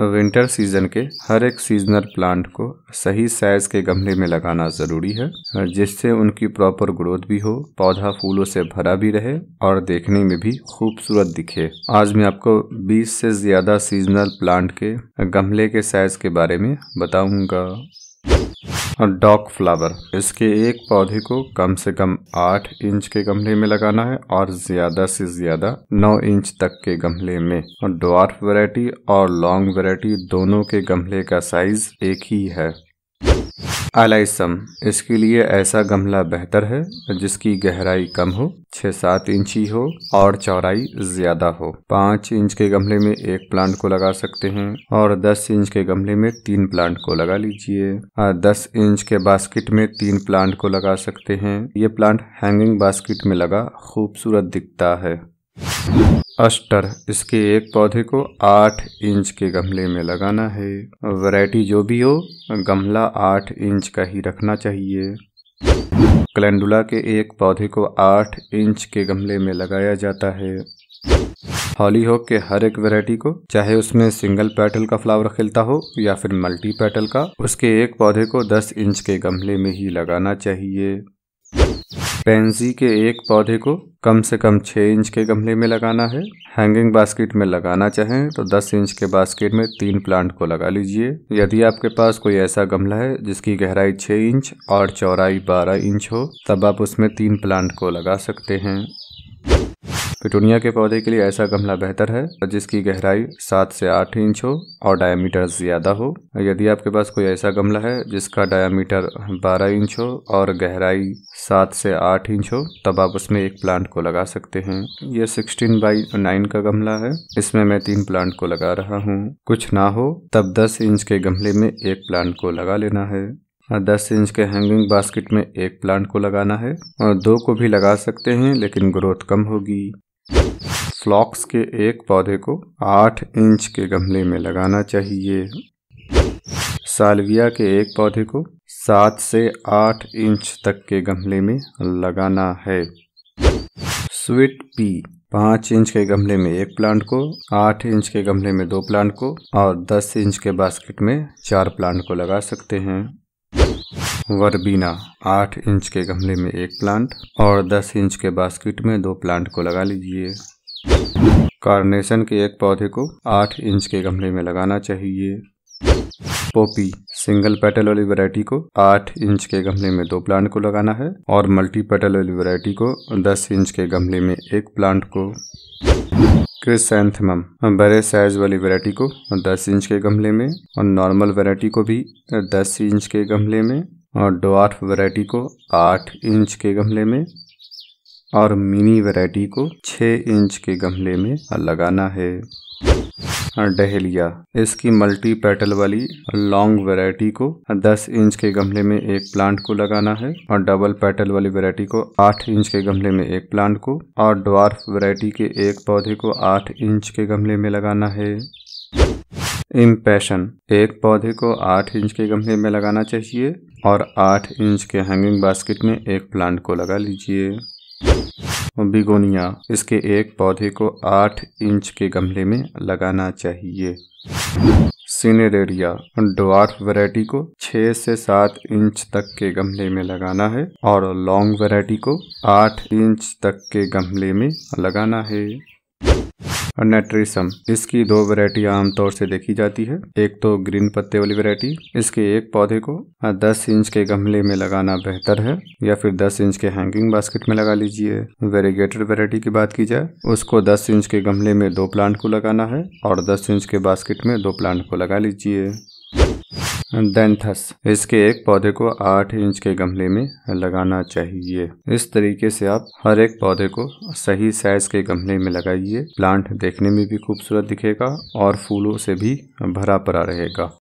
Winter season के हर एक seasonal plant को सही साइज के गमले में लगाना जरूरी है जिससे उनकी प्रॉपर ग्रोथ भी हो पौधा फूलों से भरा भी रहे और देखने में भी खूबसूरत दिखे आज मैं आपको 20 से ज्यादा सीजनल प्लांट के गमले के साइज के बारे में बताऊंगा डॉक फ्लावर इसके एक पौधे को कम से कम आठ इंच के गमले में लगाना है और ज्यादा से ज्यादा नौ इंच तक के गमले में और डॉर्फ वैरायटी और लॉन्ग वैरायटी दोनों के गमले का साइज एक ही है आलाइसम इसके लिए ऐसा गमला बेहतर है जिसकी गहराई कम हो छः सात इंची हो और चौड़ाई ज्यादा हो पाँच इंच के गमले में एक प्लांट को लगा सकते हैं और दस इंच के गमले में तीन प्लांट को लगा लीजिए दस इंच के बास्केट में तीन प्लांट को लगा सकते हैं ये प्लांट हैंगिंग बास्केट में लगा खूबसूरत दिखता है अस्टर इसके एक पौधे को आठ इंच के गमले में लगाना है वैरायटी जो भी हो गमला आठ इंच का ही रखना चाहिए कलेंडुला के एक पौधे को आठ इंच के गमले में लगाया जाता है हॉली हॉक के हर एक वैरायटी को चाहे उसमें सिंगल पेटल का फ्लावर खिलता हो या फिर मल्टी पेटल का उसके एक पौधे को 10 इंच के गमले में ही लगाना चाहिए पेंसी के एक पौधे को कम से कम छः इंच के गमले में लगाना है हैंगिंग बास्केट में लगाना चाहें तो 10 इंच के बास्केट में तीन प्लांट को लगा लीजिए यदि आपके पास कोई ऐसा गमला है जिसकी गहराई 6 इंच और चौड़ाई 12 इंच हो तब आप उसमें तीन प्लांट को लगा सकते हैं पिटूनिया तो के पौधे के लिए ऐसा गमला बेहतर है जिसकी गहराई सात से आठ इंच हो और डायामीटर ज्यादा हो यदि आपके पास कोई ऐसा गमला है जिसका डायामीटर बारह इंच हो और गहराई सात से आठ इंच हो तब आप उसमें एक प्लांट को लगा सकते हैं ये सिक्सटीन बाई नाइन का गमला है इसमें मैं तीन प्लांट को लगा रहा हूँ कुछ ना हो तब दस इंच के गमले में एक प्लांट को लगा लेना है दस इंच के हैंगिंग बास्केट में एक प्लांट को लगाना है और दो को भी लगा सकते हैं लेकिन ग्रोथ कम होगी फ्लॉक्स के एक पौधे को आठ इंच के गमले में लगाना चाहिए सालविया के एक पौधे को सात से आठ इंच तक के गमले में लगाना है स्वीट पी पाँच इंच के गमले में एक प्लांट को आठ इंच के गमले में दो प्लांट को और दस इंच के बास्केट में चार प्लांट को लगा सकते हैं वर्बीना आठ इंच के गमले में एक प्लांट और दस इंच के बास्केट में दो प्लांट को लगा लीजिए कार्नेशन के एक पौधे को आठ इंच के गमले में लगाना चाहिए पोपी सिंगल पेटल वाली वैरायटी को आठ इंच के गमले में दो प्लांट को लगाना है और मल्टी पेटल वाली वैरायटी को दस इंच के गमले में एक प्लांट को क्रिसेंथमम बड़े साइज वाली वैरायटी को 10 इंच के गमले में और नॉर्मल वैरायटी को भी 10 इंच के गमले में और डॉर्फ वैरायटी को 8 इंच के गमले में और मिनी वैरायटी को 6 इंच के गमले में लगाना है डहेलिया इसकी मल्टी पेटल वाली लॉन्ग वेरायटी को 10 इंच के गमले में एक प्लांट को लगाना है और डबल पेटल वाली वैरायटी को 8 इंच के गमले में एक प्लांट को और ड्वार्फ वैरायटी के एक पौधे को 8 इंच के गमले में लगाना है इम्पैशन एक पौधे को आठ इंच के गमले में लगाना चाहिए और आठ इंच के हैंगिंग बास्केट में एक प्लांट को लगा लीजिए बिगोनिया इसके एक पौधे को आठ इंच के गमले में लगाना चाहिए सीनेरेरिया डॉर्फ वैरायटी को छह से सात इंच तक के गमले में लगाना है और लॉन्ग वैरायटी को आठ इंच तक के गमले में लगाना है और नेट्रिसम इसकी दो वेरायटियां आमतौर से देखी जाती है एक तो ग्रीन पत्ते वाली वेरायटी इसके एक पौधे को दस इंच के गमले में लगाना बेहतर है या फिर दस इंच के हैंगिंग बास्केट में लगा लीजिए वेरीगेटेड वेरायटी की बात की जाए उसको दस इंच के गमले में दो प्लांट को लगाना है और दस इंच के बास्केट में दो प्लांट को लगा लीजिए डेंथस इसके एक पौधे को आठ इंच के गमले में लगाना चाहिए इस तरीके से आप हर एक पौधे को सही साइज के गमले में लगाइए प्लांट देखने में भी खूबसूरत दिखेगा और फूलों से भी भरा पड़ा रहेगा।